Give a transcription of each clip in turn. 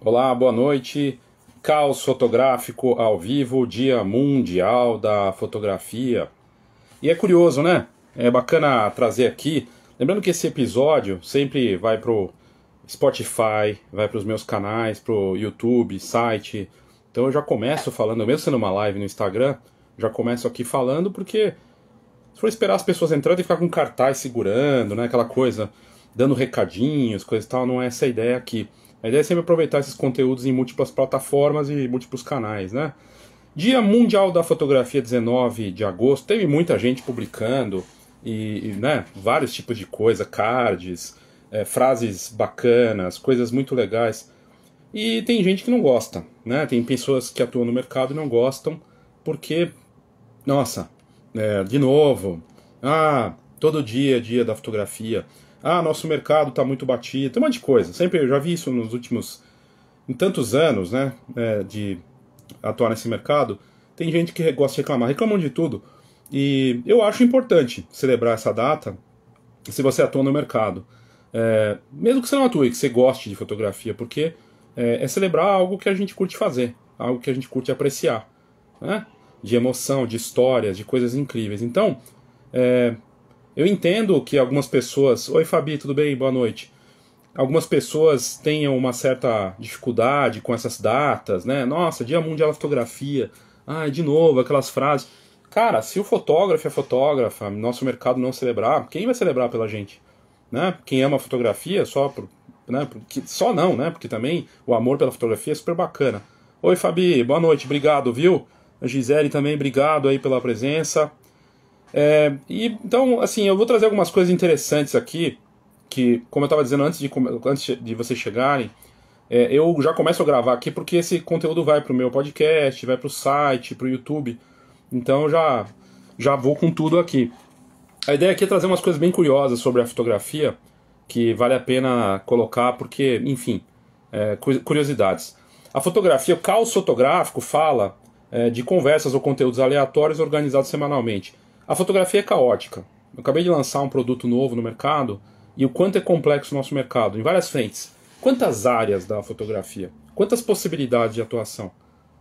Olá, boa noite. Caos fotográfico ao vivo, Dia Mundial da Fotografia. E é curioso, né? É bacana trazer aqui. Lembrando que esse episódio sempre vai pro Spotify, vai para os meus canais, pro YouTube, site. Então eu já começo falando, mesmo sendo uma live no Instagram, já começo aqui falando porque se for esperar as pessoas entrando e ficar com cartaz segurando, né, aquela coisa, dando recadinhos, coisa e tal, não é essa a ideia aqui. A ideia é sempre aproveitar esses conteúdos em múltiplas plataformas e múltiplos canais, né? Dia Mundial da Fotografia 19 de agosto, teve muita gente publicando e, e né, vários tipos de coisa, cards, é, frases bacanas, coisas muito legais. E tem gente que não gosta, né? Tem pessoas que atuam no mercado e não gostam porque, nossa, é, de novo, ah, todo dia é dia da fotografia. Ah, nosso mercado está muito batido, tem um monte de coisa. Sempre eu já vi isso nos últimos em tantos anos, né, é, de atuar nesse mercado. Tem gente que gosta de reclamar, reclamam de tudo. E eu acho importante celebrar essa data se você atua no mercado. É, mesmo que você não atue, que você goste de fotografia, porque é, é, celebrar algo que a gente curte fazer, algo que a gente curte apreciar, né? de emoção, de histórias, de coisas incríveis. Então, é, eu entendo que algumas pessoas. Oi, Fabi, tudo bem? Boa noite. Algumas pessoas tenham uma certa dificuldade com essas datas, né? Nossa, Dia Mundial da Fotografia. Ah, de novo, aquelas frases. Cara, se o fotógrafo é fotógrafa, nosso mercado não celebrar, quem vai celebrar pela gente? Né? Quem ama fotografia, só por, né? Porque, só não, né? Porque também o amor pela fotografia é super bacana. Oi, Fabi, boa noite, obrigado, viu? A Gisele também, obrigado aí pela presença. É, e, então, assim, eu vou trazer algumas coisas interessantes aqui, que, como eu estava dizendo antes de, antes de vocês chegarem, é, eu já começo a gravar aqui porque esse conteúdo vai para o meu podcast, vai para o site, para o YouTube. Então já, já vou com tudo aqui. A ideia aqui é trazer umas coisas bem curiosas sobre a fotografia, que vale a pena colocar porque, enfim, é, curiosidades. A fotografia, o caos fotográfico fala é, de conversas ou conteúdos aleatórios organizados semanalmente. A fotografia é caótica. Eu acabei de lançar um produto novo no mercado e o quanto é complexo o nosso mercado, em várias frentes. Quantas áreas da fotografia? Quantas possibilidades de atuação?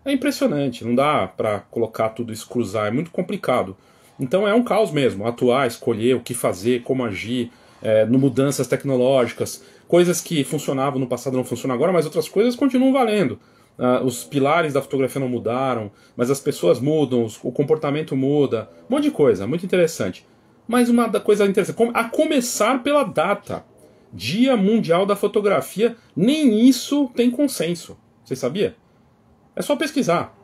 É impressionante, não dá para colocar tudo isso, cruzar, é muito complicado. Então é um caos mesmo, atuar, escolher o que fazer, como agir, é, no mudanças tecnológicas, coisas que funcionavam no passado não funcionam agora, mas outras coisas continuam valendo. Ah, os pilares da fotografia não mudaram, mas as pessoas mudam, o comportamento muda, um monte de coisa, muito interessante. Mas uma coisa interessante, a começar pela data, Dia Mundial da Fotografia, nem isso tem consenso. Você sabia? É só pesquisar.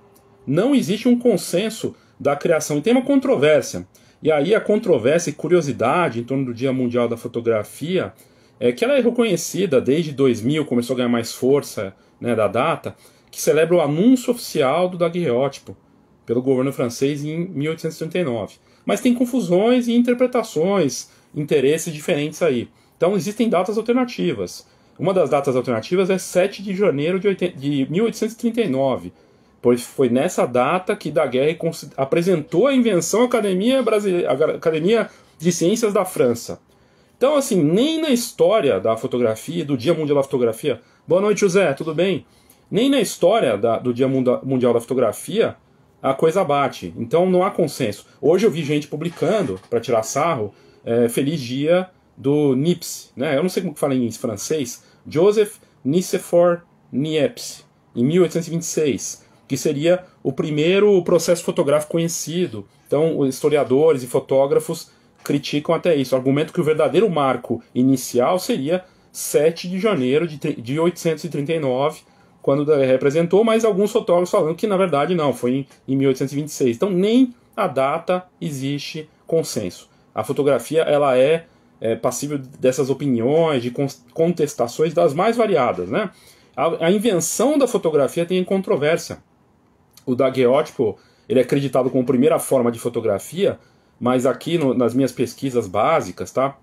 Não existe um consenso da criação. e Tem uma controvérsia. E aí a controvérsia e curiosidade em torno do Dia Mundial da Fotografia é que ela é reconhecida desde 2000, começou a ganhar mais força né, da data, que celebra o anúncio oficial do daguerreótipo pelo governo francês em 1839. Mas tem confusões e interpretações, interesses diferentes aí. Então existem datas alternativas. Uma das datas alternativas é 7 de janeiro de 1839, pois foi nessa data que Daguerre apresentou a invenção à Academia, Academia de Ciências da França. Então, assim, nem na história da fotografia, do Dia Mundial da Fotografia. Boa noite, José, tudo bem? nem na história da, do Dia Mundial da Fotografia a coisa bate. Então não há consenso. Hoje eu vi gente publicando, para tirar sarro, é, Feliz Dia do Nips. Né? Eu não sei como que fala em francês. Joseph Nicephore Niepce, em 1826, que seria o primeiro processo fotográfico conhecido. Então historiadores e fotógrafos criticam até isso. Argumento que o verdadeiro marco inicial seria 7 de janeiro de 1839, quando representou, mas alguns fotógrafos falando que na verdade não, foi em, em 1826. Então nem a data existe consenso. A fotografia ela é, é passível dessas opiniões, de contestações das mais variadas, né? A, a invenção da fotografia tem controvérsia. O daguerreótipo ele é acreditado como primeira forma de fotografia, mas aqui no, nas minhas pesquisas básicas, tá?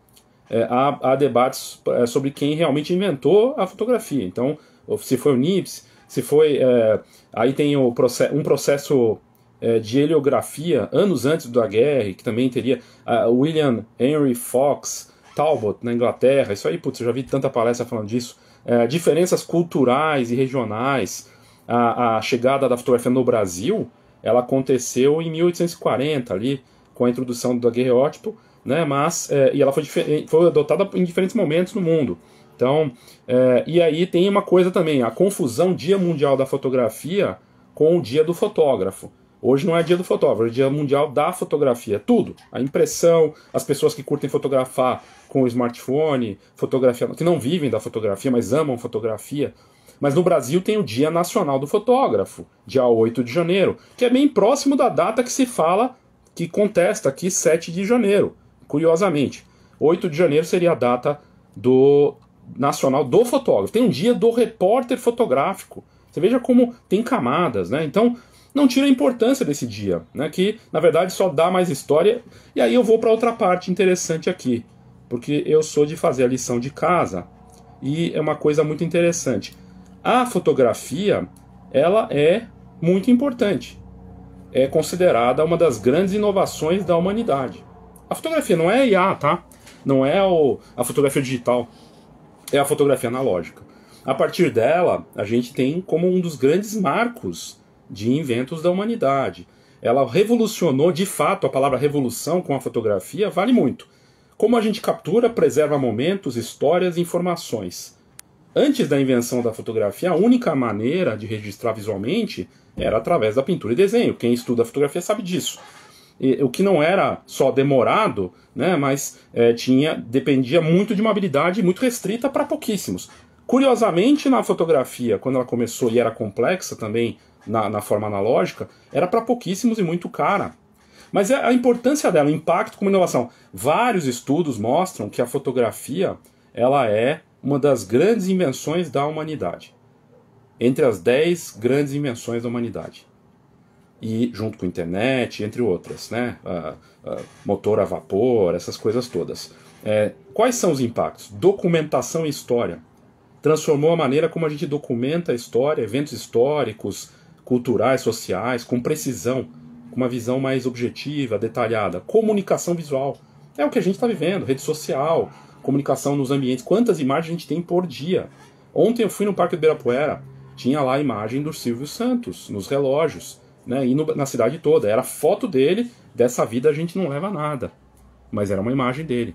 É, há, há, debates é, sobre quem realmente inventou a fotografia. Então, se foi o NIPS, se foi. É, aí tem o um processo é, de heliografia anos antes da guerra, que também teria William Henry Fox Talbot na Inglaterra. Isso aí, putz, eu já vi tanta palestra falando disso. É, diferenças culturais e regionais. A, a chegada da fotografia no Brasil ela aconteceu em 1840 ali com a introdução do daguerreótipo, né? Mas é, e ela foi, foi adotada em diferentes momentos no mundo. Então, é, e aí tem uma coisa também, a confusão Dia Mundial da Fotografia com o Dia do Fotógrafo. Hoje não é dia do fotógrafo, é dia mundial da fotografia. É tudo. A impressão, as pessoas que curtem fotografar com o smartphone, fotografia, que não vivem da fotografia, mas amam fotografia. Mas no Brasil tem o Dia Nacional do Fotógrafo, dia 8 de janeiro, que é bem próximo da data que se fala, que contesta aqui 7 de janeiro, curiosamente. 8 de janeiro seria a data do nacional do fotógrafo, tem um dia do repórter fotográfico. Você veja como tem camadas, né? Então, não tira a importância desse dia, né? Que na verdade só dá mais história. E aí eu vou para outra parte interessante aqui, porque eu sou de fazer a lição de casa e é uma coisa muito interessante. A fotografia, ela é muito importante. É considerada uma das grandes inovações da humanidade. A fotografia não é IA, tá? Não é o, a fotografia digital é a fotografia analógica. A partir dela, a gente tem como um dos grandes marcos de inventos da humanidade. Ela revolucionou, de fato, a palavra revolução com a fotografia vale muito. Como a gente captura, preserva momentos, histórias e informações. Antes da invenção da fotografia, a única maneira de registrar visualmente era através da pintura e desenho. Quem estuda fotografia sabe disso o que não era só demorado, né, mas é, tinha dependia muito de uma habilidade muito restrita para pouquíssimos. Curiosamente, na fotografia, quando ela começou e era complexa também na, na forma analógica, era para pouquíssimos e muito cara. Mas é, a importância dela, o impacto como inovação. Vários estudos mostram que a fotografia ela é uma das grandes invenções da humanidade. Entre as 10 grandes invenções da humanidade e junto com internet, entre outras, né? Uh, uh, motor a vapor, essas coisas todas. É, quais são os impactos? Documentação e história. Transformou a maneira como a gente documenta a história, eventos históricos, culturais, sociais, com precisão, com uma visão mais objetiva, detalhada. Comunicação visual. É o que a gente está vivendo, rede social, comunicação nos ambientes. Quantas imagens a gente tem por dia? Ontem eu fui no Parque do Ibirapuera, tinha lá a imagem do Silvio Santos nos relógios né? E no, na cidade toda. Era foto dele, dessa vida a gente não leva nada. Mas era uma imagem dele.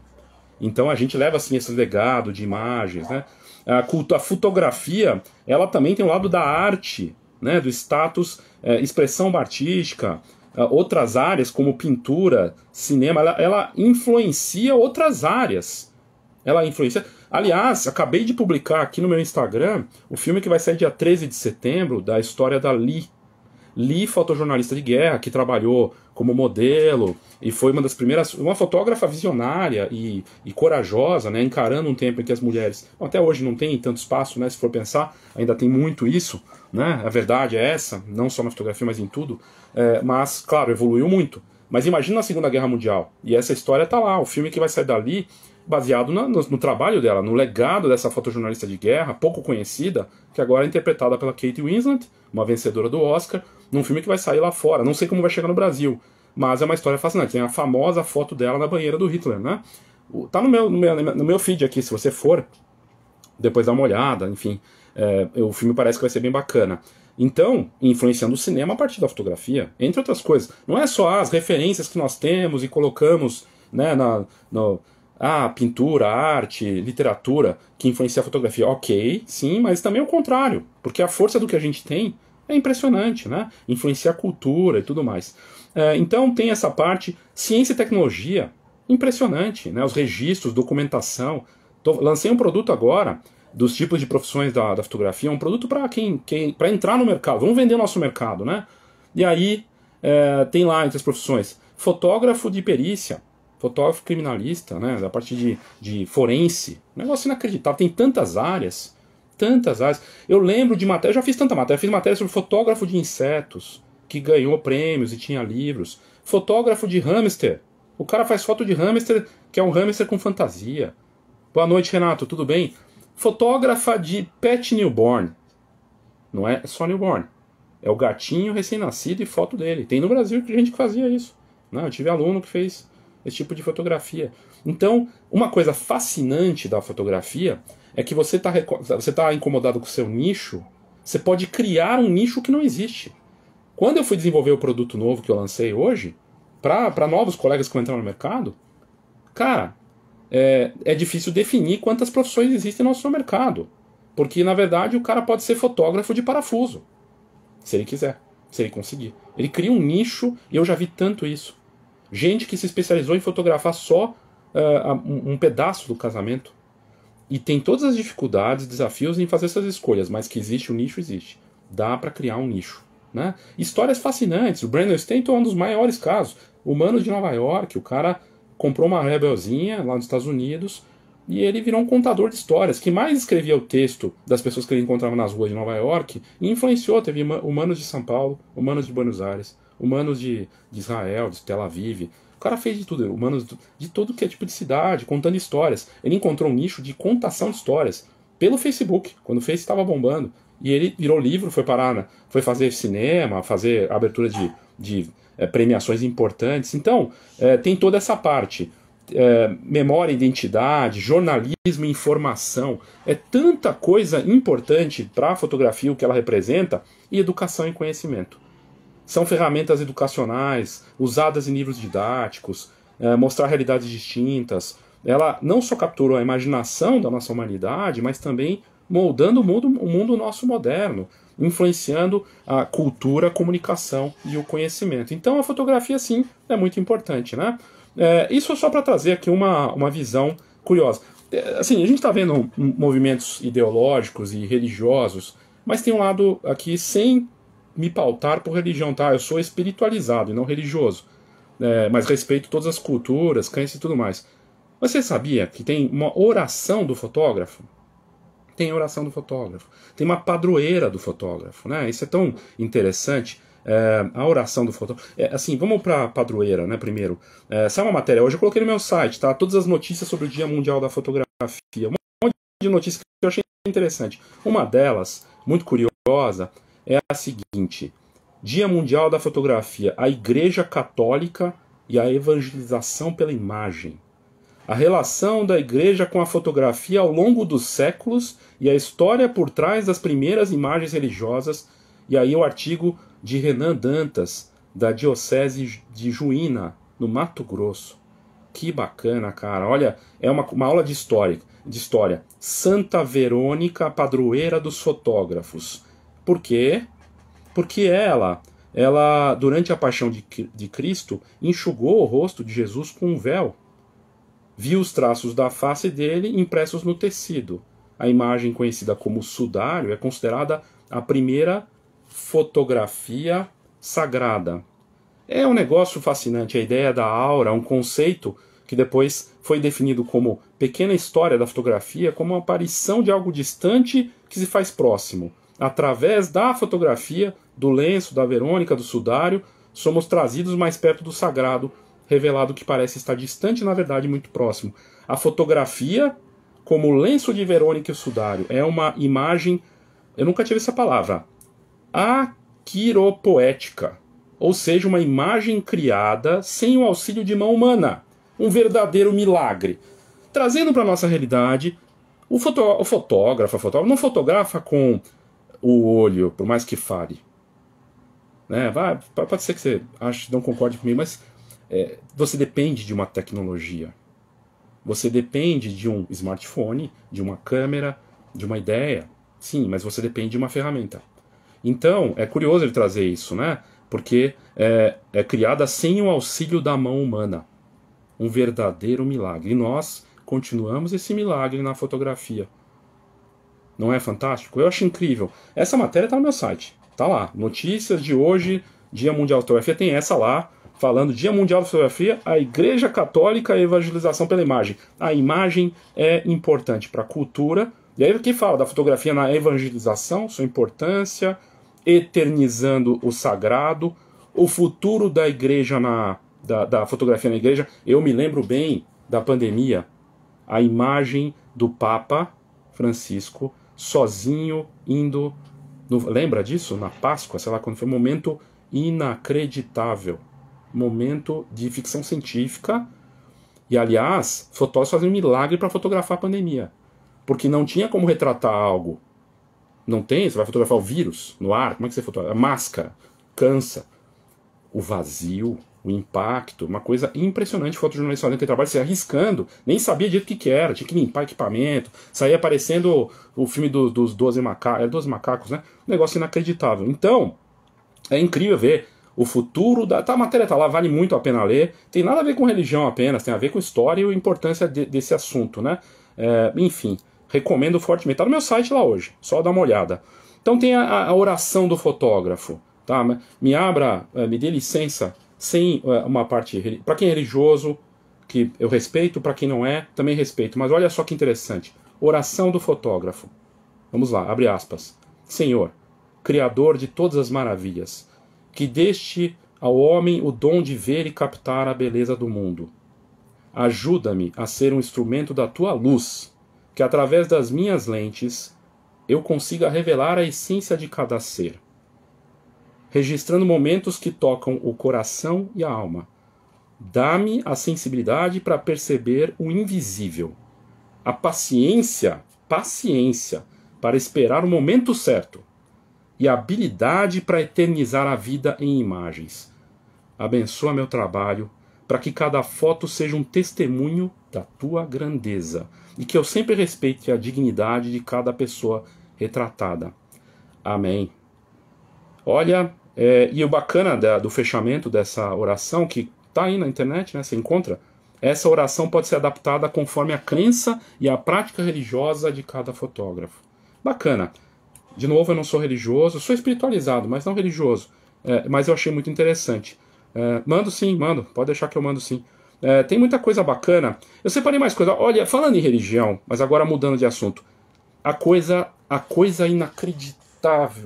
Então a gente leva assim esse legado de imagens, né? A, culto, a fotografia, ela também tem o um lado da arte, né? Do status, é, expressão artística, é, outras áreas como pintura, cinema, ela, ela, influencia outras áreas. Ela influencia. Aliás, acabei de publicar aqui no meu Instagram o filme que vai sair dia 13 de setembro da história da Lee, Li, fotojornalista de guerra, que trabalhou como modelo e foi uma das primeiras, uma fotógrafa visionária e, e corajosa, né, encarando um tempo em que as mulheres, bom, até hoje não tem tanto espaço, né, se for pensar, ainda tem muito isso, né, a verdade é essa, não só na fotografia, mas em tudo, é, mas, claro, evoluiu muito. Mas imagina a Segunda Guerra Mundial, e essa história tá lá, o filme que vai sair dali, baseado no, no, no trabalho dela, no legado dessa fotojornalista de guerra, pouco conhecida, que agora é interpretada pela Kate Winslet, uma vencedora do Oscar, num filme que vai sair lá fora. Não sei como vai chegar no Brasil, mas é uma história fascinante. Tem a famosa foto dela na banheira do Hitler, né? Tá no meu, no meu, no meu feed aqui, se você for, depois dá uma olhada, enfim. É, o filme parece que vai ser bem bacana. Então, influenciando o cinema a partir da fotografia, entre outras coisas. Não é só as referências que nós temos e colocamos né, na, no, ah, pintura, arte, literatura que influencia a fotografia. Ok, sim, mas também é o contrário. Porque a força do que a gente tem é impressionante, né? Influencia a cultura e tudo mais. É, então tem essa parte, ciência e tecnologia, impressionante, né? Os registros, documentação. Tô, lancei um produto agora dos tipos de profissões da, da fotografia, um produto para quem, quem para entrar no mercado, vamos vender o nosso mercado, né? E aí é, tem lá entre as profissões fotógrafo de perícia, fotógrafo criminalista, né? Da parte de, de forense, um negócio inacreditável. Tem tantas áreas tantas áreas. Eu lembro de matéria, eu já fiz tanta matéria, eu fiz matéria sobre fotógrafo de insetos, que ganhou prêmios e tinha livros. Fotógrafo de hamster. O cara faz foto de hamster, que é um hamster com fantasia. Boa noite, Renato, tudo bem? Fotógrafa de pet newborn. Não é só newborn. É o gatinho recém-nascido e foto dele. Tem no Brasil gente que fazia isso. Né? Eu tive aluno que fez esse tipo de fotografia. Então, uma coisa fascinante da fotografia é que você está você tá incomodado com o seu nicho, você pode criar um nicho que não existe. Quando eu fui desenvolver o produto novo que eu lancei hoje, para novos colegas que vão entrar no mercado, cara, é, é difícil definir quantas profissões existem no nosso mercado. Porque, na verdade, o cara pode ser fotógrafo de parafuso, se ele quiser, se ele conseguir. Ele cria um nicho, e eu já vi tanto isso gente que se especializou em fotografar só uh, um pedaço do casamento. E tem todas as dificuldades, desafios em fazer essas escolhas, mas que existe o um nicho, existe. Dá para criar um nicho. Né? Histórias fascinantes. O Brandon Stanton é um dos maiores casos. Humanos de Nova York, o cara comprou uma rebelzinha lá nos Estados Unidos e ele virou um contador de histórias, que mais escrevia o texto das pessoas que ele encontrava nas ruas de Nova York e influenciou, teve humanos de São Paulo, humanos de Buenos Aires humanos de, de Israel, de Tel Aviv. O cara fez de tudo, humanos de todo que é tipo de cidade, contando histórias. Ele encontrou um nicho de contação de histórias pelo Facebook, quando o Face estava bombando. E ele virou livro, foi parar, na, foi fazer cinema, fazer abertura de, de é, premiações importantes. Então, é, tem toda essa parte. É, memória, identidade, jornalismo, informação. É tanta coisa importante para a fotografia, o que ela representa, e educação e conhecimento. São ferramentas educacionais, usadas em livros didáticos, é, mostrar realidades distintas. Ela não só capturou a imaginação da nossa humanidade, mas também moldando o mundo, o mundo nosso moderno, influenciando a cultura, a comunicação e o conhecimento. Então a fotografia, sim, é muito importante. Né? É, isso é só para trazer aqui uma, uma visão curiosa. É, assim, a gente está vendo movimentos ideológicos e religiosos, mas tem um lado aqui sem me pautar por religião, tá? Eu sou espiritualizado e não religioso. É, mas respeito todas as culturas, crenças e tudo mais. Você sabia que tem uma oração do fotógrafo? Tem oração do fotógrafo. Tem uma padroeira do fotógrafo, né? Isso é tão interessante. É, a oração do fotógrafo. É, assim, vamos para padroeira, né? Primeiro, é, uma matéria hoje. Eu coloquei no meu site, tá? Todas as notícias sobre o Dia Mundial da Fotografia. Um monte de notícias que eu achei interessante. Uma delas, muito curiosa, é a seguinte: Dia Mundial da Fotografia, a Igreja Católica e a Evangelização pela Imagem. A relação da igreja com a fotografia ao longo dos séculos e a história por trás das primeiras imagens religiosas. E aí o artigo de Renan Dantas, da Diocese de Juína, no Mato Grosso. Que bacana, cara. Olha, é uma, uma aula de história, de história. Santa Verônica, padroeira dos fotógrafos. Por quê? Porque ela, ela durante a paixão de, de Cristo, enxugou o rosto de Jesus com um véu. Viu os traços da face dele impressos no tecido. A imagem conhecida como sudário é considerada a primeira fotografia sagrada. É um negócio fascinante a ideia da aura, um conceito que depois foi definido como pequena história da fotografia, como uma aparição de algo distante que se faz próximo. Através da fotografia, do lenço, da Verônica, do sudário, somos trazidos mais perto do sagrado, revelado que parece estar distante, na verdade, muito próximo. A fotografia, como o lenço de Verônica e o sudário, é uma imagem. Eu nunca tive essa palavra. Aquiropoética. Ou seja, uma imagem criada sem o auxílio de mão humana. Um verdadeiro milagre. Trazendo para a nossa realidade, o, fotó o fotógrafo, fotógrafo não fotografa com o olho, por mais que fale. Né? Vai, pode ser que você ache, não concorde comigo, mas é, você depende de uma tecnologia. Você depende de um smartphone, de uma câmera, de uma ideia. Sim, mas você depende de uma ferramenta. Então, é curioso ele trazer isso, né? Porque é, é criada sem o auxílio da mão humana. Um verdadeiro milagre. E nós continuamos esse milagre na fotografia. Não é fantástico? Eu acho incrível. Essa matéria está no meu site. Tá lá. Notícias de hoje, Dia Mundial da Fotografia, tem essa lá, falando Dia Mundial da Fotografia, a Igreja Católica e a Evangelização pela Imagem. A imagem é importante para a cultura. E aí que fala da fotografia na evangelização, sua importância, eternizando o sagrado, o futuro da igreja na. Da, da fotografia na igreja, eu me lembro bem da pandemia, a imagem do Papa Francisco sozinho indo. No, lembra disso? Na Páscoa, sei lá, quando foi um momento inacreditável. Momento de ficção científica. E, aliás, fotógrafos fazem um milagre para fotografar a pandemia. Porque não tinha como retratar algo. Não tem? Você vai fotografar o vírus no ar? Como é que você fotografa? A máscara, cansa. O vazio, o impacto, uma coisa impressionante. O fotojornalista lá dentro trabalho se arriscando, nem sabia direito o que, era, tinha que limpar equipamento, saía aparecendo o filme do, dos 12 macacos, era 12 macacos, né? Um negócio inacreditável. Então, é incrível ver o futuro da. Tá, a matéria tá lá, vale muito a pena ler. Tem nada a ver com religião apenas, tem a ver com história e a importância de, desse assunto, né? É, enfim, recomendo fortemente. Tá no meu site lá hoje, só dá uma olhada. Então tem a, a oração do fotógrafo, tá? Me abra, eh, me dê licença sem é, uma parte. Para quem é religioso, que eu respeito, para quem não é, também respeito. Mas olha só que interessante. Oração do fotógrafo. Vamos lá, abre aspas. Senhor, Criador de todas as maravilhas, que deste ao homem o dom de ver e captar a beleza do mundo. Ajuda-me a ser um instrumento da tua luz, que através das minhas lentes eu consiga revelar a essência de cada ser registrando momentos que tocam o coração e a alma. Dá-me a sensibilidade para perceber o invisível. A paciência, paciência, para esperar o momento certo. E a habilidade para eternizar a vida em imagens. Abençoa meu trabalho, para que cada foto seja um testemunho da tua grandeza e que eu sempre respeite a dignidade de cada pessoa retratada. Amém. Olha, é, e o bacana da, do fechamento dessa oração, que está aí na internet, né, você encontra, essa oração pode ser adaptada conforme a crença e a prática religiosa de cada fotógrafo. Bacana. De novo, eu não sou religioso, sou espiritualizado, mas não religioso. É, mas eu achei muito interessante. É, mando sim, mando. Pode deixar que eu mando sim. É, tem muita coisa bacana. Eu separei mais coisa. Olha, falando em religião, mas agora mudando de assunto. A coisa, a coisa inacreditável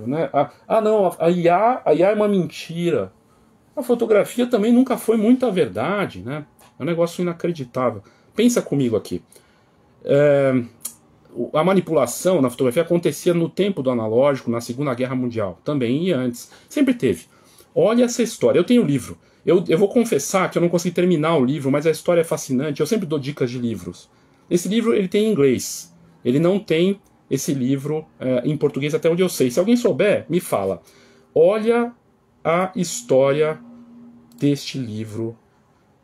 né? Ah, ah, não, a IA, a IA é uma mentira. A fotografia também nunca foi muita verdade, né? É um negócio inacreditável. Pensa comigo aqui. É, a manipulação na fotografia acontecia no tempo do analógico, na Segunda Guerra Mundial, também e antes. Sempre teve. Olha essa história. Eu tenho o um livro. Eu, eu vou confessar que eu não consegui terminar o livro, mas a história é fascinante. Eu sempre dou dicas de livros. Esse livro ele tem em inglês. Ele não tem esse livro é, em português, até onde eu sei. Se alguém souber, me fala. Olha a história deste livro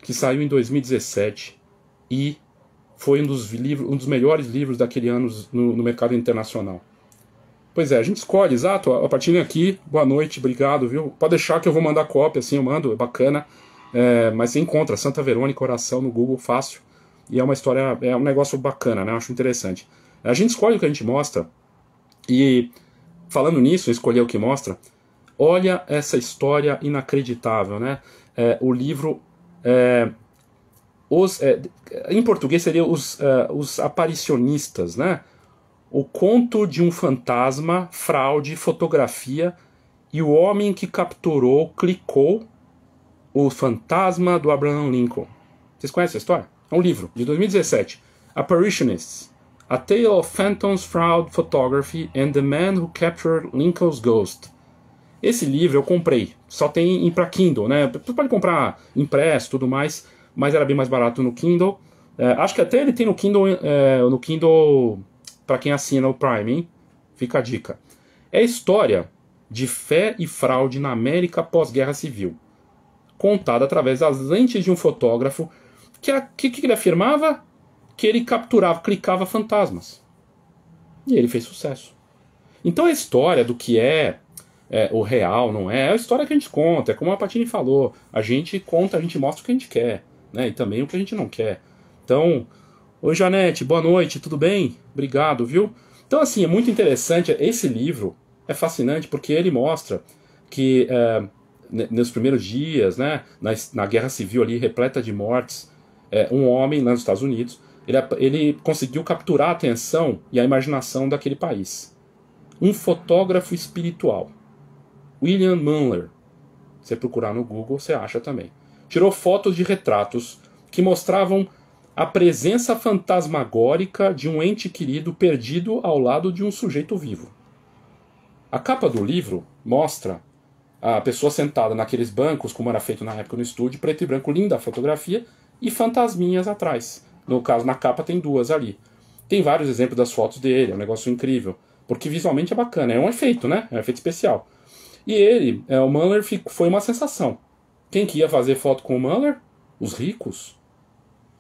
que saiu em 2017 e foi um dos, livros, um dos melhores livros daquele ano no, no mercado internacional. Pois é, a gente escolhe, exato. A partir daqui, boa noite, obrigado, viu? Pode deixar que eu vou mandar cópia, assim, eu mando, é bacana. É, mas você encontra Santa Verônica Oração no Google, fácil. E é uma história, é um negócio bacana, né? Eu acho interessante. A gente escolhe o que a gente mostra. E falando nisso, escolher o que mostra, olha essa história inacreditável, né? É, o livro. É, os, é, em português seria os, é, os aparicionistas, né? O conto de um fantasma, fraude, fotografia e o homem que capturou, clicou o fantasma do Abraham Lincoln. Vocês conhecem a história? É um livro de 2017, Apparitionists. A Tale of Phantom's Fraud Photography and the Man Who Captured Lincoln's Ghost. Esse livro eu comprei, só tem para Kindle, né? Você pode comprar impresso, tudo mais, mas era bem mais barato no Kindle. É, acho que até ele tem no Kindle, é, no Kindle para quem assina o Prime, hein? Fica a dica. É história de fé e fraude na América pós-guerra civil, contada através das lentes de um fotógrafo que o que, que ele afirmava? que ele capturava, clicava fantasmas. E ele fez sucesso. Então a história do que é, é o real, não é, é a história que a gente conta, é como a Patini falou, a gente conta, a gente mostra o que a gente quer, né? E também o que a gente não quer. Então, oi Janete, boa noite, tudo bem? Obrigado, viu? Então assim, é muito interessante, esse livro é fascinante porque ele mostra que é, nos primeiros dias, né, na, na guerra civil ali repleta de mortes, é, um homem lá nos Estados Unidos ele, ele conseguiu capturar a atenção e a imaginação daquele país. Um fotógrafo espiritual. William Munler. Você procurar no Google, você acha também. Tirou fotos de retratos que mostravam a presença fantasmagórica de um ente querido perdido ao lado de um sujeito vivo. A capa do livro mostra a pessoa sentada naqueles bancos, como era feito na época no estúdio, preto e branco, linda a fotografia, e fantasminhas atrás. No caso, na capa tem duas ali. Tem vários exemplos das fotos dele, é um negócio incrível. Porque visualmente é bacana, é um efeito, né? É um efeito especial. E ele, é, o Muller foi uma sensação. Quem que ia fazer foto com o Muller? Os ricos.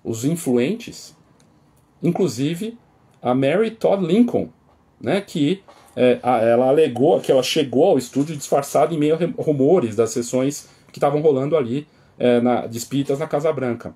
Os influentes. Inclusive a Mary Todd Lincoln, né? Que é, ela alegou que ela chegou ao estúdio disfarçada em meio a rumores das sessões que estavam rolando ali é, na, de espíritas na Casa Branca.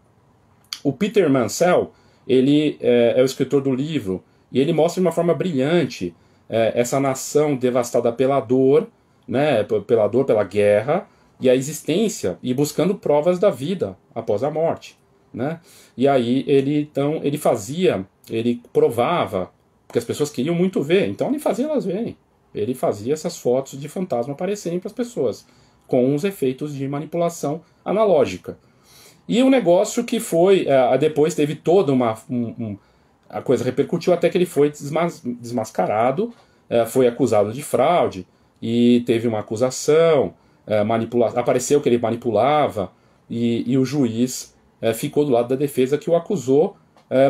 O Peter Mansell, ele é, é o escritor do livro, e ele mostra de uma forma brilhante é, essa nação devastada pela dor, né, pela dor, pela guerra, e a existência, e buscando provas da vida após a morte. Né? E aí ele então ele fazia, ele provava, porque as pessoas queriam muito ver, então ele fazia elas verem. Ele fazia essas fotos de fantasma aparecerem para as pessoas, com uns efeitos de manipulação analógica. E um negócio que foi, uh, depois teve toda uma. Um, um, a coisa repercutiu até que ele foi desmas, desmascarado, uh, foi acusado de fraude e teve uma acusação, uh, manipula, apareceu que ele manipulava e, e o juiz ficou do lado da defesa que o acusou,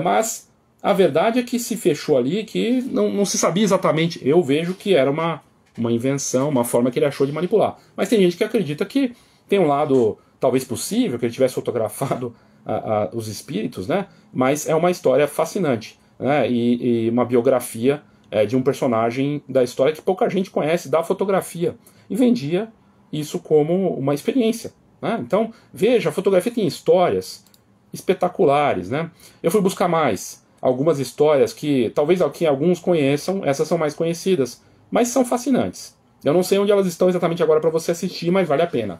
mas a verdade é que se fechou ali que não, não se sabia exatamente. Eu vejo que era uma, uma invenção, uma forma que ele achou de manipular. Mas tem gente que acredita que tem um lado talvez possível que ele tivesse fotografado a, a, os espíritos, né? Mas é uma história fascinante, né? E, e uma biografia é, de um personagem da história que pouca gente conhece da fotografia e vendia isso como uma experiência. Né? Então veja, a fotografia tem histórias espetaculares, né? Eu fui buscar mais algumas histórias que talvez alguns conheçam, essas são mais conhecidas, mas são fascinantes. Eu não sei onde elas estão exatamente agora para você assistir, mas vale a pena.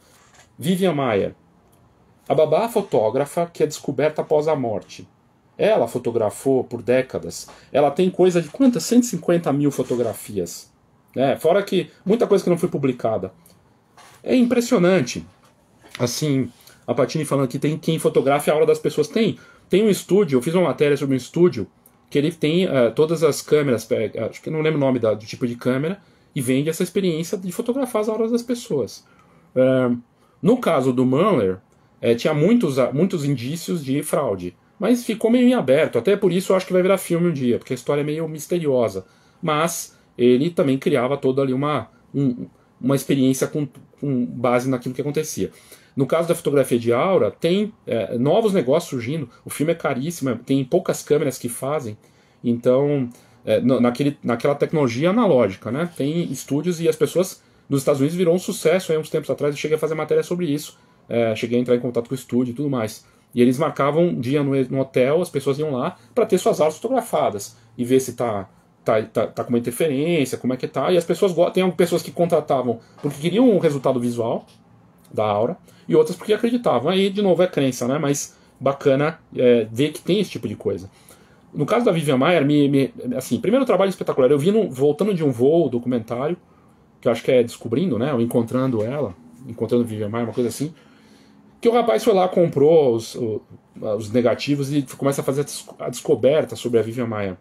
Vivian Maia. A babá fotógrafa que é descoberta após a morte. Ela fotografou por décadas. Ela tem coisa de quantas? 150 mil fotografias. Né? Fora que muita coisa que não foi publicada. É impressionante. Assim, a Patini falando que tem quem fotografe é a aula das pessoas. Tem. Tem um estúdio, eu fiz uma matéria sobre um estúdio que ele tem uh, todas as câmeras, eh, eh, acho que não lembro o nome da, do tipo de câmera, e vende essa experiência de fotografar as auras das pessoas. Uh, no caso do Mueller, é, tinha muitos, muitos indícios de fraude, mas ficou meio em aberto. Até por isso eu acho que vai virar filme um dia, porque a história é meio misteriosa. Mas ele também criava toda ali uma, um, uma experiência com, com, base naquilo que acontecia. No caso da fotografia de aura, tem é, novos negócios surgindo. O filme é caríssimo, é, tem poucas câmeras que fazem. Então, é, naquele, naquela tecnologia analógica, né? Tem estúdios e as pessoas dos Estados Unidos virou um sucesso aí uns tempos atrás, eu cheguei a fazer matéria sobre isso, é, cheguei a entrar em contato com o estúdio e tudo mais. E eles marcavam um dia no, no hotel, as pessoas iam lá para ter suas aulas fotografadas e ver se tá Tá, tá, tá, com uma interferência, como é que tá. E as pessoas tem pessoas que contratavam porque queriam um resultado visual da aura e outras porque acreditavam. Aí, de novo, é crença, né? Mas bacana é, ver que tem esse tipo de coisa. No caso da Vivian Maier, me, me, assim, primeiro trabalho espetacular. Eu vi no, voltando de um voo, documentário, que eu acho que é Descobrindo, né? Ou Encontrando Ela, Encontrando Vivian Maia, uma coisa assim. Que o rapaz foi lá, comprou os, os negativos e começa a fazer a descoberta sobre a Vivian Maia.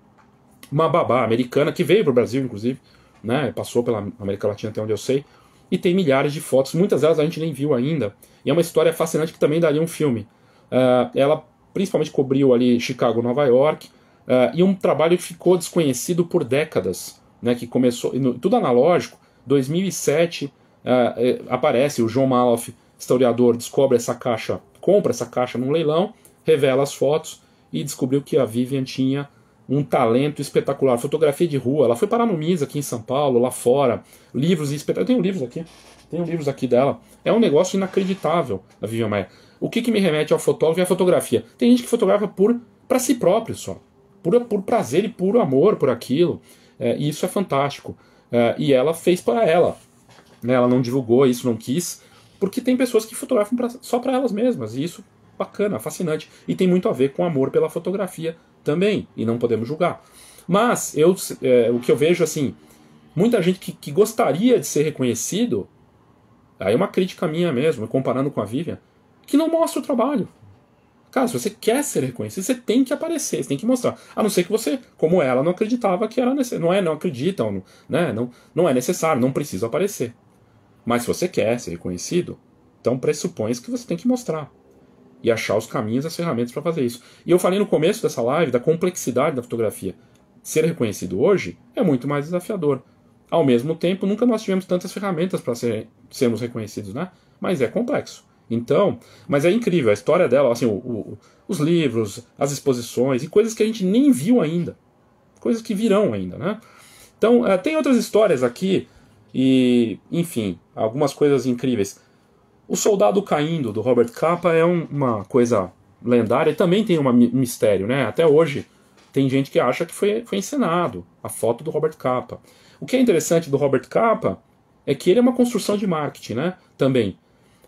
Uma babá americana que veio para o Brasil, inclusive, né? Passou pela América Latina até onde eu sei. E tem milhares de fotos, muitas delas a gente nem viu ainda. E é uma história fascinante que também daria um filme. Uh, ela principalmente cobriu ali Chicago, Nova York, uh, e um trabalho que ficou desconhecido por décadas, né? Que começou, tudo analógico, 2007 uh, é, é, aparece o João Maloff, historiador, descobre essa caixa, compra essa caixa num leilão, revela as fotos e descobriu que a Vivian tinha um talento espetacular. Fotografia de rua, ela foi parar no MIS aqui em São Paulo, lá fora, livros espetaculares. Eu tenho livros aqui, tenho livros aqui dela. É um negócio inacreditável, a Vivian Maia. O que, que me remete ao fotógrafo é a fotografia. Tem gente que fotografa por para si próprio só, por, por prazer e puro amor por aquilo. É, e isso é fantástico. É, e ela fez para ela. Né? Ela não divulgou isso, não quis, porque tem pessoas que fotografam pra, só para elas mesmas, e isso bacana, fascinante, e tem muito a ver com amor pela fotografia também, e não podemos julgar. Mas eu, é, o que eu vejo assim, muita gente que, que, gostaria de ser reconhecido, aí é uma crítica minha mesmo, comparando com a Vivian, que não mostra o trabalho. Cara, se você quer ser reconhecido, você tem que aparecer, você tem que mostrar. A não ser que você, como ela, não acreditava que era necessário. Não é, não acreditam, não, né? não, não é necessário, não precisa aparecer. Mas se você quer ser reconhecido, então pressupõe que você tem que mostrar. E achar os caminhos, as ferramentas para fazer isso. E eu falei no começo dessa live da complexidade da fotografia. Ser reconhecido hoje é muito mais desafiador. Ao mesmo tempo, nunca nós tivemos tantas ferramentas para ser, sermos reconhecidos, né? Mas é complexo. Então, mas é incrível a história dela, assim, o, o, os livros, as exposições e coisas que a gente nem viu ainda, coisas que virão ainda, né? Então, é, tem outras histórias aqui e, enfim, algumas coisas incríveis. O Soldado Caindo do Robert Capa é um, uma coisa lendária, também tem um mistério, né? Até hoje tem gente que acha que foi, foi encenado a foto do Robert Capa. O que é interessante do Robert Capa é que ele é uma construção de marketing, né? Também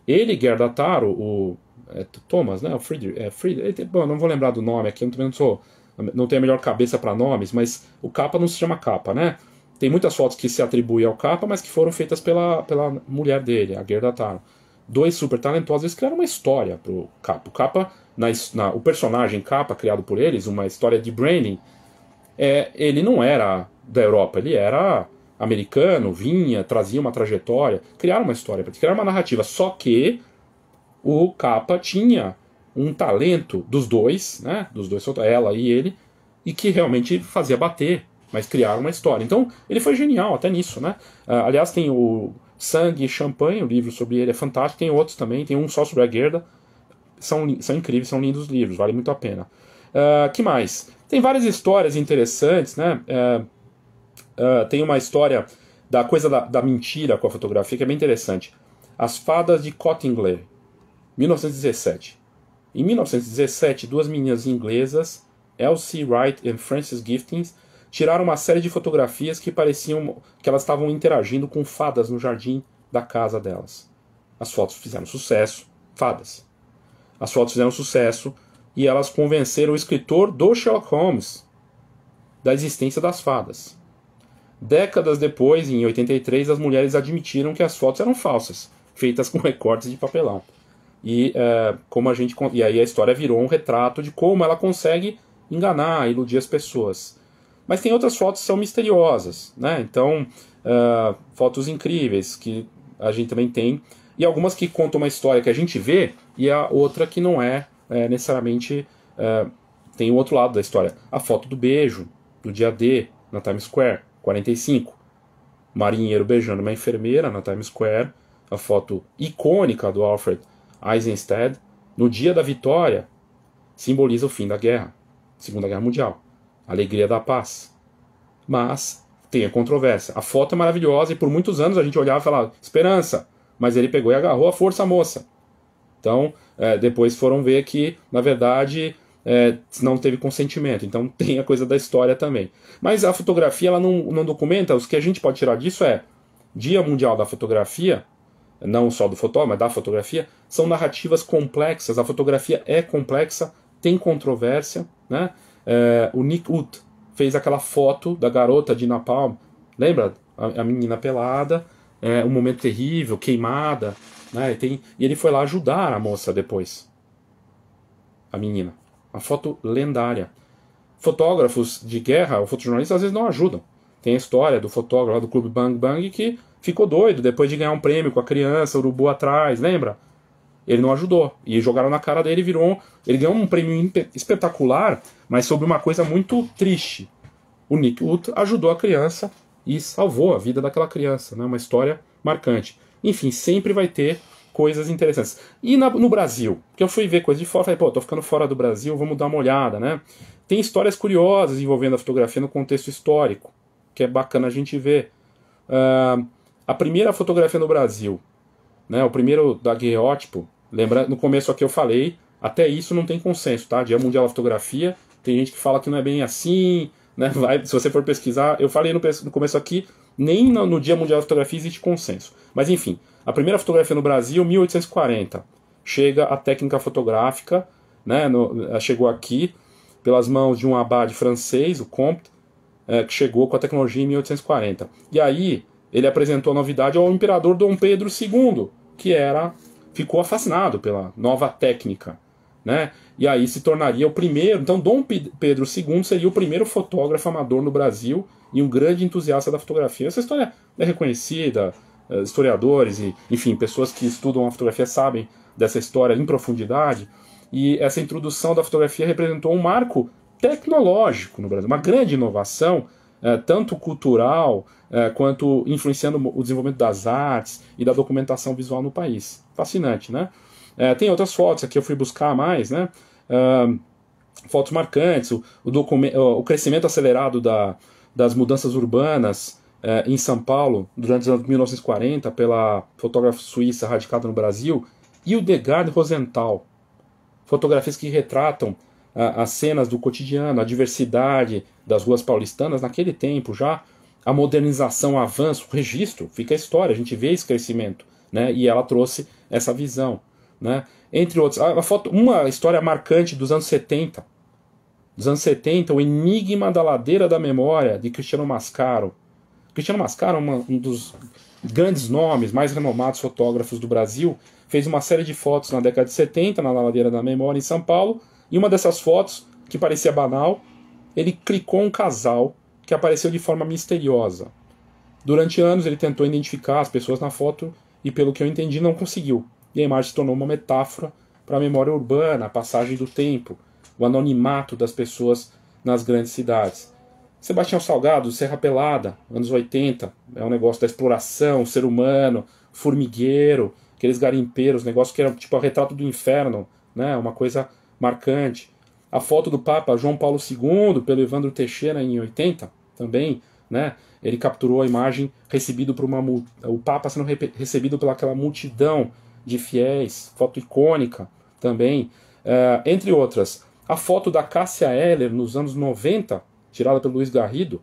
ele, Taro, o é, Thomas, né? O Friedrich, é, Friedrich, bom, não vou lembrar do nome aqui, eu também não sou não tenho a melhor cabeça para nomes, mas o capa não se chama capa, né? Tem muitas fotos que se atribuem ao capa, mas que foram feitas pela, pela mulher dele, a Taro. Dois super talentosos, eles criaram uma história pro capa. O capa, na, na, o personagem capa criado por eles, uma história de branding, é, ele não era da Europa, ele era americano vinha, trazia uma trajetória, criaram uma história, criaram uma narrativa. Só que o Capa tinha um talento dos dois, né? Dos dois, ela e ele, e que realmente fazia bater, mas criaram uma história. Então, ele foi genial até nisso, né? Ah, aliás, tem o Sangue e Champanhe, o livro sobre ele é fantástico, tem outros também, tem um só sobre a Guerda. São, são incríveis, são lindos livros, vale muito a pena. Uh, que mais? Tem várias histórias interessantes, né? Uh, ah, tem uma história da coisa da, da, mentira com a fotografia que é bem interessante. As Fadas de Cottingley, 1917. Em 1917, duas meninas inglesas, Elsie Wright e Frances Giftings, tiraram uma série de fotografias que pareciam que elas estavam interagindo com fadas no jardim da casa delas. As fotos fizeram sucesso, fadas. As fotos fizeram sucesso e elas convenceram o escritor do Sherlock Holmes da existência das fadas. Décadas depois, em 83, as mulheres admitiram que as fotos eram falsas, feitas com recortes de papelão. E, é, como a gente, e aí a história virou um retrato de como ela consegue enganar, iludir as pessoas. Mas tem outras fotos que são misteriosas, né? Então, é, fotos incríveis que a gente também tem. E algumas que contam uma história que a gente vê e a outra que não é, é necessariamente. É, tem o outro lado da história. A foto do beijo, do dia D, na Times Square 45. Marinheiro beijando uma enfermeira na Times Square, a foto icônica do Alfred Eisenstein, no dia da vitória, simboliza o fim da guerra, Segunda Guerra Mundial, alegria da paz. Mas tem a controvérsia. A foto é maravilhosa e por muitos anos a gente olhava e falava, esperança, mas ele pegou e agarrou a força moça. Então, é, depois foram ver que, na verdade, é, não teve consentimento. Então tem a coisa da história também. Mas a fotografia ela não, não documenta. Os que a gente pode tirar disso é Dia Mundial da Fotografia, não só do fotógrafo, mas da fotografia, são narrativas complexas. A fotografia é complexa, tem controvérsia. Né? É, o Nick Ut fez aquela foto da garota de Napalm, lembra? A, a menina pelada, é, um momento terrível, queimada. Né? E, tem, e ele foi lá ajudar a moça depois, a menina. A foto lendária. Fotógrafos de guerra, ou fotojornalistas, às vezes não ajudam. Tem a história do fotógrafo lá do Clube Bang Bang que ficou doido depois de ganhar um prêmio com a criança, urubu atrás, lembra? Ele não ajudou. E jogaram na cara dele, virou. Ele ganhou um prêmio espetacular, mas sobre uma coisa muito triste. O Nick Ut ajudou a criança e salvou a vida daquela criança, né? Uma história marcante. Enfim, sempre vai ter coisas interessantes. E na, no Brasil? Porque eu fui ver coisas de fora, falei, pô, tô ficando fora do Brasil, vamos dar uma olhada, né? Tem histórias curiosas envolvendo a fotografia no contexto histórico, que é bacana a gente ver. Uh, a primeira fotografia no Brasil, né, o primeiro da guerreótipo, lembra, no começo aqui eu falei, até isso não tem consenso, tá? Dia Mundial da Fotografia, tem gente que fala que não é bem assim, né? Vai, se você for pesquisar, eu falei no, no começo aqui, nem no, no Dia Mundial da Fotografia existe consenso. Mas enfim, a primeira fotografia no Brasil, 1840. Chega a técnica fotográfica, né, no, eh, chegou aqui pelas mãos de um abade francês, o Comte, é, que chegou com a tecnologia em 1840. E aí ele apresentou a novidade ao imperador Dom Pedro II, que era ficou fascinado pela nova técnica, né? E aí se tornaria o primeiro. Então Dom Pedro II seria o primeiro fotógrafo amador no Brasil e um grande entusiasta da fotografia. Essa história é reconhecida, eh, historiadores e, enfim, pessoas que estudam a fotografia sabem dessa história em profundidade. E essa introdução da fotografia representou um marco tecnológico no Brasil, uma grande inovação, eh, tanto cultural eh, quanto influenciando o desenvolvimento das artes e da documentação visual no país. Fascinante, né? tem outras fotos aqui, eu fui buscar mais, né? fotos marcantes, o, o, o crescimento acelerado da, das mudanças urbanas é, em São Paulo durante os anos 1940 pela fotógrafa suíça radicada no Brasil, e o Degard Rosenthal. Fotografias que retratam é, as cenas do cotidiano, a diversidade das ruas paulistanas naquele tempo já, a modernização, o avanço, o registro, fica a história, a gente vê esse crescimento, né? E ela trouxe essa visão, né? Entre outros, a, a foto, uma história marcante dos anos 70, dos anos 70, o Enigma da Ladeira da Memória, de Cristiano Mascaro, Cristiano Mascaro, uma, um dos grandes nomes, mais renomados fotógrafos do Brasil, fez uma série de fotos na década de 70, na Ladeira da Memória, em São Paulo, e uma dessas fotos, que parecia banal, ele clicou um casal que apareceu de forma misteriosa. Durante anos ele tentou identificar as pessoas na foto e, pelo que eu entendi, não conseguiu. E a imagem se tornou uma metáfora para a memória urbana, a passagem do tempo, o anonimato das pessoas nas grandes cidades. Sebastião Salgado, Serra Pelada, anos 80, é um negócio da exploração, ser humano, formigueiro, aqueles garimpeiros, negócio que era tipo o retrato do inferno, né? Uma coisa marcante. A foto do Papa João Paulo II pelo Evandro Teixeira em 80, também, né? Ele capturou a imagem recebido por uma o Papa sendo recebido pelaquela multidão de fiéis, foto icônica também, uh, entre outras. A foto da Cássia Heller, nos anos 90 tirada pelo Luiz Garrido,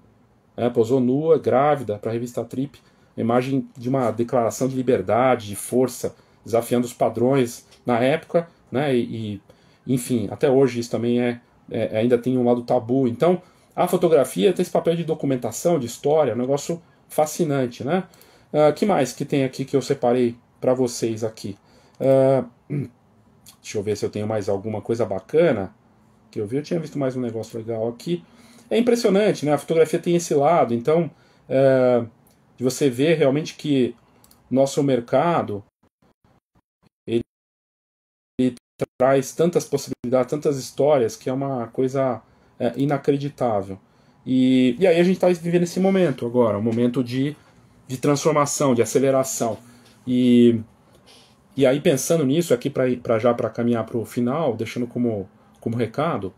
né, posou nua, grávida, para a revista Trip, imagem de uma declaração de liberdade, de força, desafiando os padrões na época, né, e, e enfim, até hoje isso também é, é, ainda tem um lado tabu. Então, a fotografia tem esse papel de documentação, de história, um negócio fascinante, né? Uh, que mais que tem aqui que eu separei para vocês aqui? Uh, deixa eu ver se eu tenho mais alguma coisa bacana que eu vi. Eu tinha visto mais um negócio legal aqui é impressionante, né? A fotografia tem esse lado, então é, de você ver realmente que nosso mercado ele, ele, traz tantas possibilidades, tantas histórias que é uma coisa é, inacreditável. E, e aí a gente está vivendo esse momento agora, um momento de, de transformação, de aceleração. E, e aí pensando nisso aqui para já para caminhar para o final, deixando como como recado,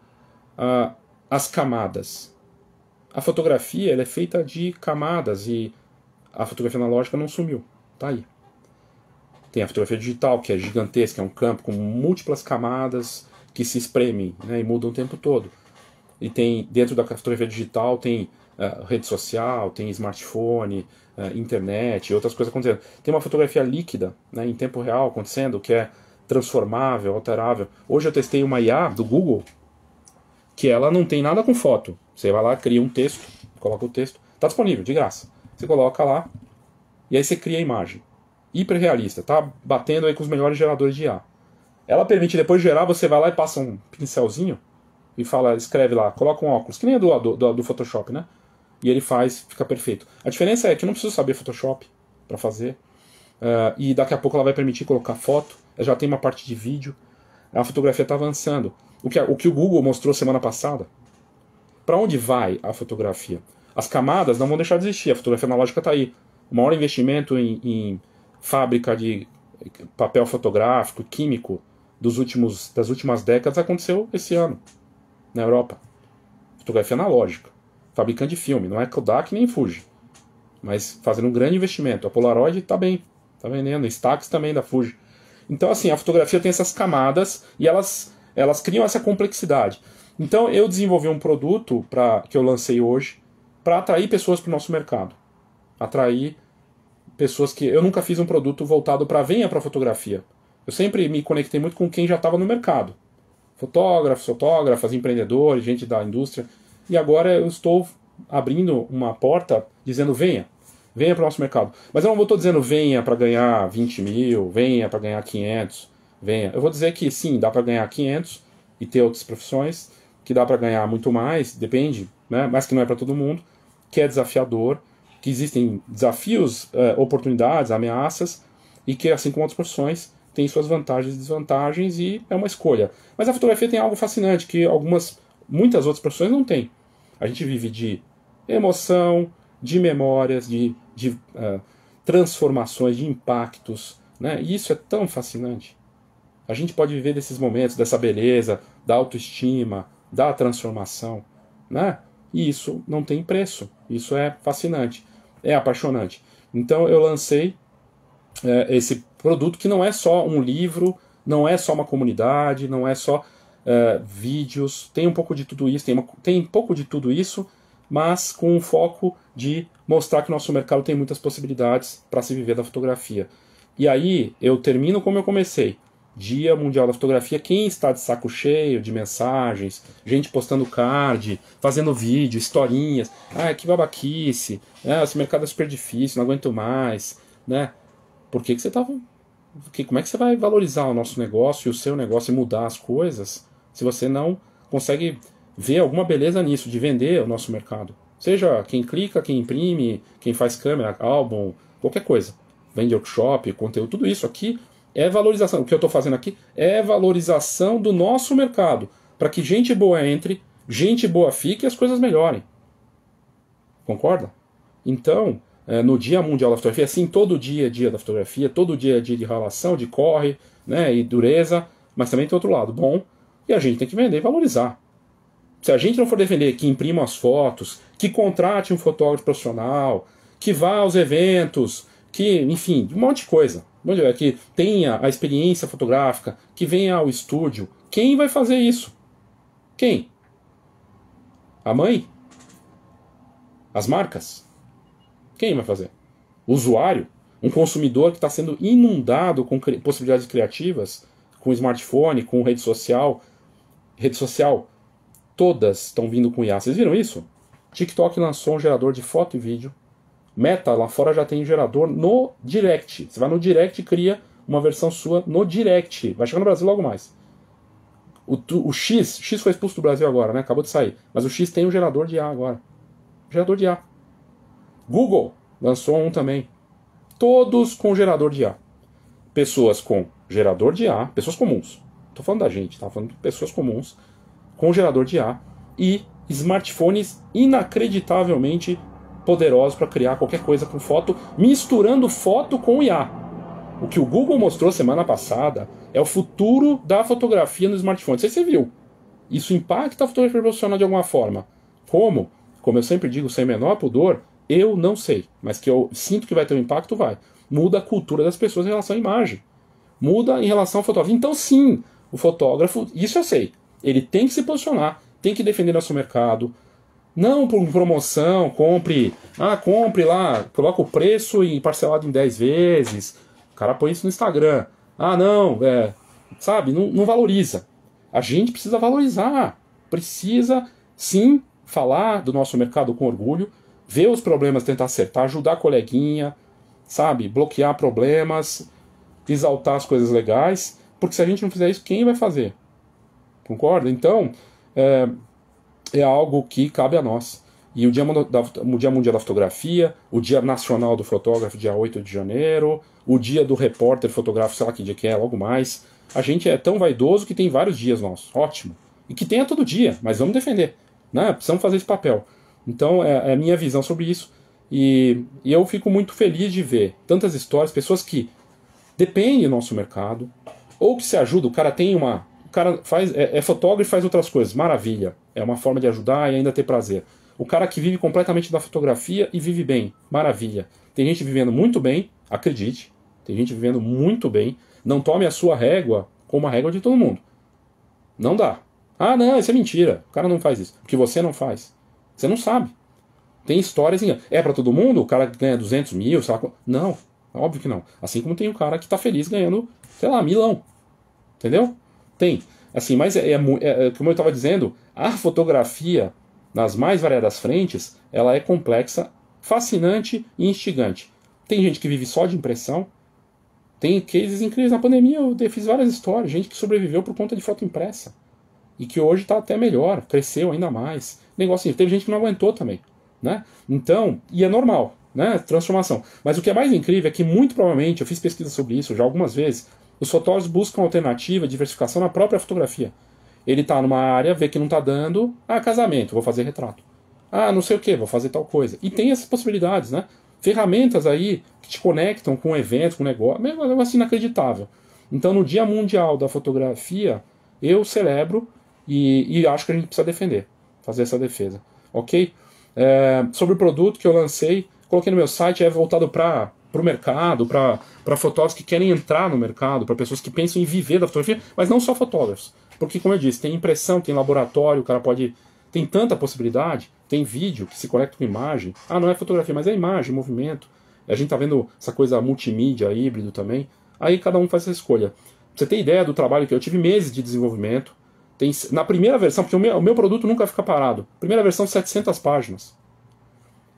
uh, as camadas. A fotografia ela é feita de camadas e a fotografia analógica não sumiu, tá aí. Tem a fotografia digital, que é gigantesca, é um campo com múltiplas camadas que se espremem né, e mudam o tempo todo. E tem, dentro da fotografia digital, tem uh, rede social, tem smartphone, uh, internet e outras coisas acontecendo. Tem uma fotografia líquida, né, em tempo real acontecendo, que é transformável, alterável. Hoje eu testei uma IA do Google que ela não tem nada com foto. Você vai lá, cria um texto, coloca o texto, está disponível, de graça. Você coloca lá, e aí você cria a imagem. Hiperrealista, tá batendo aí com os melhores geradores de IA. Ela permite depois gerar, você vai lá e passa um pincelzinho e fala, escreve lá, coloca um óculos, que nem é do, do, do Photoshop, né? E ele faz, fica perfeito. A diferença é que eu não preciso saber Photoshop para fazer. Uh, e daqui a pouco ela vai permitir colocar foto, já tem uma parte de vídeo. A fotografia está avançando. O que, o que o Google mostrou semana passada? Para onde vai a fotografia? As camadas não vão deixar de existir, a fotografia analógica está aí. O maior investimento em, em fábrica de papel fotográfico, químico, dos últimos, das últimas décadas aconteceu esse ano, na Europa. Fotografia analógica. Fabricante de filme, não é Kodak nem Fuji. Mas fazendo um grande investimento. A Polaroid está bem, está vendendo. Stax também da Fuji. Então, assim, a fotografia tem essas camadas e elas elas criam essa complexidade. Então eu desenvolvi um produto para que eu lancei hoje para atrair pessoas para o nosso mercado, atrair pessoas que eu nunca fiz um produto voltado para venha para fotografia. Eu sempre me conectei muito com quem já estava no mercado, fotógrafos, fotógrafas, empreendedores, gente da indústria. E agora eu estou abrindo uma porta dizendo venha, venha para o nosso mercado. Mas eu não estou dizendo venha para ganhar 20 mil, venha para ganhar 500 venha. Eu vou dizer que sim, dá para ganhar 500 e ter outras profissões, que dá para ganhar muito mais, depende, né? mas que não é para todo mundo, que é desafiador, que existem desafios, eh, oportunidades, ameaças, e que, assim como outras profissões, tem suas vantagens e desvantagens e é uma escolha. Mas a fotografia tem algo fascinante que algumas, muitas outras profissões não têm. A gente vive de emoção, de memórias, de, de uh, transformações, de impactos, né? E isso é tão fascinante. A gente pode viver desses momentos, dessa beleza, da autoestima, da transformação, né? E isso não tem preço. Isso é fascinante, é apaixonante. Então eu lancei é, esse produto que não é só um livro, não é só uma comunidade, não é só é, vídeos, tem um pouco de tudo isso, tem, uma, tem um pouco de tudo isso, mas com o foco de mostrar que o nosso mercado tem muitas possibilidades para se viver da fotografia. E aí eu termino como eu comecei. Dia Mundial da Fotografia, quem está de saco cheio de mensagens, gente postando card, fazendo vídeo, historinhas, ah, que babaquice, ah, esse mercado é super difícil, não aguento mais, né? Por que, que você tá. Que, como é que você vai valorizar o nosso negócio e o seu negócio e mudar as coisas se você não consegue ver alguma beleza nisso, de vender o nosso mercado? Seja quem clica, quem imprime, quem faz câmera, álbum, qualquer coisa. Vende workshop, conteúdo, tudo isso aqui é valorização. O que eu estou fazendo aqui é valorização do nosso mercado. Para que gente boa entre, gente boa fique e as coisas melhorem. Concorda? Então, é, no Dia Mundial da Fotografia, assim, todo dia é dia da fotografia, todo dia é dia de relação, de corre né, e dureza, mas também tem outro lado bom. E a gente tem que vender e valorizar. Se a gente não for defender que imprima as fotos, que contrate um fotógrafo profissional, que vá aos eventos, que, enfim, um monte de coisa. Que tenha a experiência fotográfica, que venha ao estúdio. Quem vai fazer isso? Quem? A mãe? As marcas? Quem vai fazer? O usuário? Um consumidor que está sendo inundado com possibilidades criativas, com smartphone, com rede social. Rede social, todas estão vindo com IA. Vocês viram isso? TikTok lançou um gerador de foto e vídeo Meta lá fora já tem gerador no Direct. Você vai no Direct e cria uma versão sua no Direct. Vai chegar no Brasil logo mais. O, o X, X foi expulso do Brasil agora, né? Acabou de sair. Mas o X tem um gerador de A agora. Gerador de A. Google lançou um também. Todos com gerador de A. Pessoas com gerador de A, pessoas comuns. Tô falando da gente, tá? Falando de pessoas comuns com gerador de A e smartphones inacreditavelmente poderosos para criar qualquer coisa com foto, misturando foto com IA. O que o Google mostrou semana passada é o futuro da fotografia no smartphone. Não sei se você viu. Isso impacta a fotografia profissional de alguma forma. Como? Como eu sempre digo, sem menor pudor, eu não sei. Mas que eu sinto que vai ter um impacto, vai. Muda a cultura das pessoas em relação à imagem. Muda em relação ao fotógrafo. Então, sim, o fotógrafo, isso eu sei, ele tem que se posicionar, tem que defender nosso mercado, não por promoção, compre. Ah, compre lá, coloca o preço e parcelado em 10 vezes. O cara põe isso no Instagram. Ah, não, é, sabe? Não, não valoriza. A gente precisa valorizar. Precisa, sim, falar do nosso mercado com orgulho, ver os problemas, tentar acertar, ajudar a coleguinha, sabe? Bloquear problemas, exaltar as coisas legais. Porque se a gente não fizer isso, quem vai fazer? Concorda? Então, é, é algo que cabe a nós. E o dia, da, o dia, Mundial da Fotografia, o Dia Nacional do Fotógrafo, dia 8 de janeiro, o Dia do Repórter fotógrafo, sei lá que dia que é, logo mais. A gente é tão vaidoso que tem vários dias nossos, ótimo. E que tenha todo dia, mas vamos defender. Né? Precisamos fazer esse papel. Então é, é a minha visão sobre isso. E, e eu fico muito feliz de ver tantas histórias, pessoas que dependem do nosso mercado, ou que se ajudam, o cara tem uma. O cara faz, é, é fotógrafo e faz outras coisas, maravilha é uma forma de ajudar e ainda ter prazer. O cara que vive completamente da fotografia e vive bem, maravilha. Tem gente vivendo muito bem, acredite, tem gente vivendo muito bem. Não tome a sua régua como a régua de todo mundo. Não dá. Ah, não, isso é mentira. O cara não faz isso. Porque você não faz. Você não sabe. Tem histórias em... É para todo mundo? O cara ganha 200 mil, sei lá... Não, óbvio que não. Assim como tem o cara que tá feliz ganhando, sei lá, milão. Entendeu? Tem. Assim, mas é, é, é, é como eu estava dizendo, a fotografia, nas mais variadas frentes, ela é complexa, fascinante e instigante. Tem gente que vive só de impressão. Tem cases incríveis. Na pandemia eu fiz várias histórias, gente que sobreviveu por conta de foto impressa. E que hoje está até melhor, cresceu ainda mais. Negocinho, assim, teve gente que não aguentou também. Né? Então, e é normal, né? Transformação. Mas o que é mais incrível é que, muito provavelmente, eu fiz pesquisa sobre isso já algumas vezes, os fotógrafos buscam alternativa, diversificação na própria fotografia. Ele tá numa área, vê que não tá dando. Ah, casamento, vou fazer retrato. Ah, não sei o que, vou fazer tal coisa. E tem essas possibilidades, né? Ferramentas aí que te conectam com eventos, com negócio. É um negócio assim inacreditável. Então, no Dia Mundial da Fotografia, eu celebro e, e acho que a gente precisa defender, fazer essa defesa. Ok? É, sobre o produto que eu lancei, coloquei no meu site, é voltado para o mercado, para fotógrafos que querem entrar no mercado, para pessoas que pensam em viver da fotografia, mas não só fotógrafos. Porque, como eu disse, tem impressão, tem laboratório, o cara pode. Tem tanta possibilidade, tem vídeo que se conecta com imagem. Ah, não é fotografia, mas é imagem, movimento. A gente tá vendo essa coisa multimídia, híbrido também. Aí cada um faz essa escolha. Pra você tem ideia do trabalho que eu tive meses de desenvolvimento. Tem, na primeira versão, porque o meu, o meu produto nunca fica parado. Primeira versão, 700 páginas.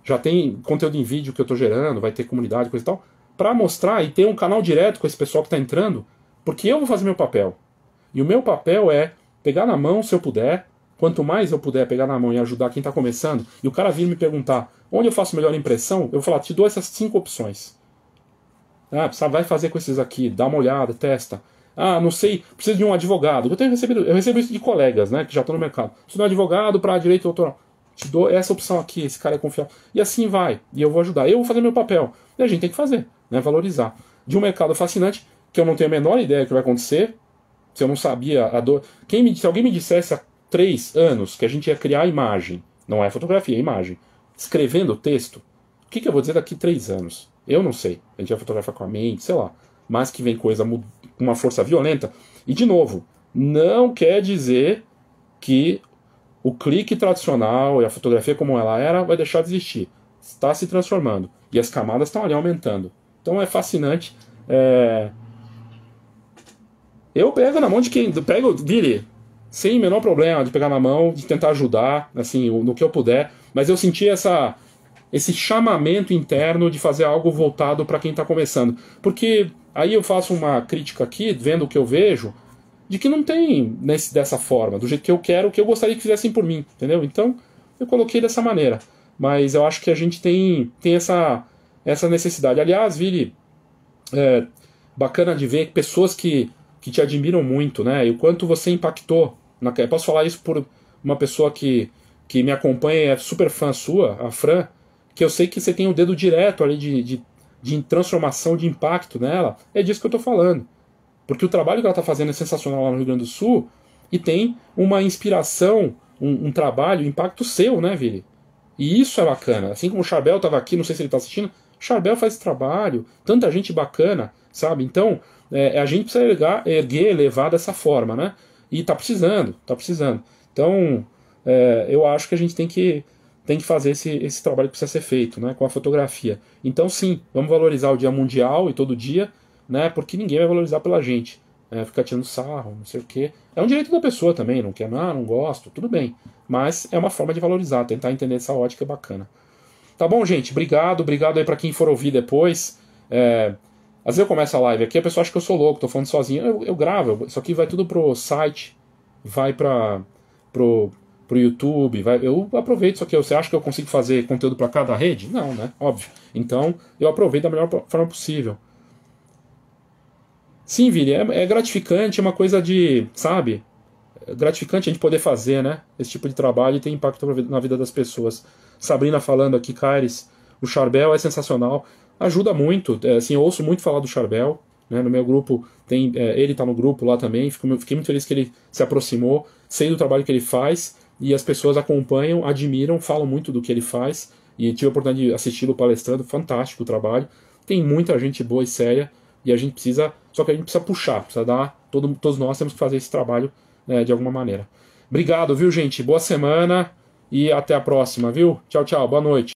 Já tem conteúdo em vídeo que eu estou gerando, vai ter comunidade, coisa e tal. Para mostrar e ter um canal direto com esse pessoal que está entrando, porque eu vou fazer meu papel. E o meu papel é pegar na mão se eu puder. Quanto mais eu puder pegar na mão e ajudar quem está começando, e o cara vir me perguntar onde eu faço melhor impressão, eu vou falar: te dou essas cinco opções. Ah, vai fazer com esses aqui, dá uma olhada, testa. Ah, não sei, preciso de um advogado. Eu tenho recebido, eu recebo isso de colegas, né, que já estão no mercado. Preciso de um advogado para direito doutoral. Te dou essa opção aqui, esse cara é confiável. E assim vai, e eu vou ajudar. Eu vou fazer meu papel. E a gente tem que fazer, né, valorizar. De um mercado fascinante, que eu não tenho a menor ideia do que vai acontecer, se eu não sabia a dor. Quem me, se alguém me dissesse há três anos que a gente ia criar a imagem, não é fotografia, é imagem, escrevendo o texto, o que, que eu vou dizer daqui três anos? Eu não sei. A gente vai fotografar com a mente, sei lá. Mas que vem coisa com uma força violenta. E de novo, não quer dizer que o clique tradicional e a fotografia como ela era vai deixar de existir. Está se transformando. E as camadas estão ali aumentando. Então é fascinante. É, eu pego na mão de quem. Pego, vire. Sem menor problema de pegar na mão, de tentar ajudar, assim, no que eu puder. Mas eu senti essa, esse chamamento interno de fazer algo voltado para quem está começando. Porque aí eu faço uma crítica aqui, vendo o que eu vejo, de que não tem nesse, dessa forma, do jeito que eu quero, o que eu gostaria que fizessem por mim, entendeu? Então, eu coloquei dessa maneira. Mas eu acho que a gente tem, tem essa, essa necessidade. Aliás, Vili, é bacana de ver pessoas que que te admiram muito, né? E o quanto você impactou. Na... Eu posso falar isso por uma pessoa que, que me acompanha é super fã sua, a Fran, que eu sei que você tem o um dedo direto ali de, de, de, transformação, de impacto nela. É disso que eu tô falando. Porque o trabalho que ela tá fazendo é sensacional lá no Rio Grande do Sul e tem uma inspiração, um, um trabalho, impacto seu, né, Vili? E isso é bacana. Assim como o Charbel tava aqui, não sei se ele tá assistindo, Charbel faz esse trabalho, tanta gente bacana, sabe? Então, é, é, a gente precisa ergar, erguer, elevar dessa forma, né? E tá precisando, tá precisando. Então, é, eu acho que a gente tem que, tem que fazer esse, esse trabalho que precisa ser feito, né? Com a fotografia. Então, sim, vamos valorizar o Dia Mundial e todo dia, né? Porque ninguém vai valorizar pela gente. É, ficar tirando sarro, não sei o quê. É um direito da pessoa também, não quer, ah, não gosto, tudo bem. Mas é uma forma de valorizar, tentar entender essa ótica bacana. Tá bom, gente? Obrigado, obrigado aí para quem for ouvir depois. É, às vezes eu começo a live aqui, a pessoa acha que eu sou louco, tô falando sozinho. Eu, eu gravo, isso aqui vai tudo pro site, vai pra, pro, pro YouTube. Vai, eu aproveito isso aqui. Você acha que eu consigo fazer conteúdo para cada rede? Não, né? Óbvio. Então, eu aproveito da melhor forma possível. Sim, Vini, é, é gratificante, é uma coisa de, sabe? É gratificante a gente poder fazer, né? Esse tipo de trabalho e ter impacto na vida das pessoas. Sabrina falando aqui, Caires, o Charbel é sensacional ajuda muito. É, assim, eu ouço muito falar do Charbel, né? No meu grupo tem é, ele está no grupo lá também. Fico, fiquei muito feliz que ele se aproximou, sei do trabalho que ele faz e as pessoas acompanham, admiram, falam muito do que ele faz. E tive a oportunidade de assisti-lo palestrando, fantástico o trabalho. Tem muita gente boa e séria e a gente precisa, só que a gente precisa puxar, precisa dar. Todo, todos nós temos que fazer esse trabalho né, de alguma maneira. Obrigado, viu, gente? Boa semana e até a próxima, viu? Tchau, tchau. Boa noite.